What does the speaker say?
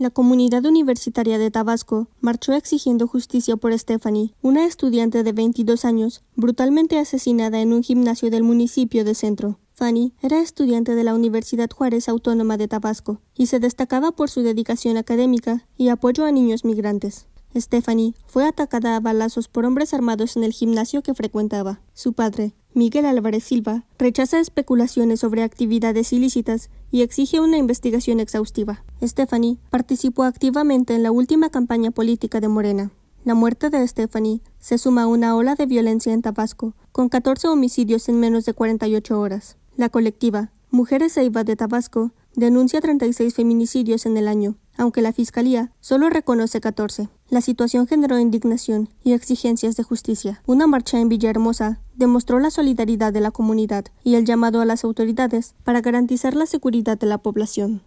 La comunidad universitaria de Tabasco marchó exigiendo justicia por Stephanie, una estudiante de 22 años, brutalmente asesinada en un gimnasio del municipio de Centro. Fanny era estudiante de la Universidad Juárez Autónoma de Tabasco y se destacaba por su dedicación académica y apoyo a niños migrantes. Stephanie fue atacada a balazos por hombres armados en el gimnasio que frecuentaba. Su padre, Miguel Álvarez Silva, rechaza especulaciones sobre actividades ilícitas y exige una investigación exhaustiva. Stephanie participó activamente en la última campaña política de Morena. La muerte de Stephanie se suma a una ola de violencia en Tabasco, con 14 homicidios en menos de 48 horas. La colectiva Mujeres Eiva de Tabasco denuncia 36 feminicidios en el año, aunque la Fiscalía solo reconoce 14. La situación generó indignación y exigencias de justicia. Una marcha en Villahermosa demostró la solidaridad de la comunidad y el llamado a las autoridades para garantizar la seguridad de la población.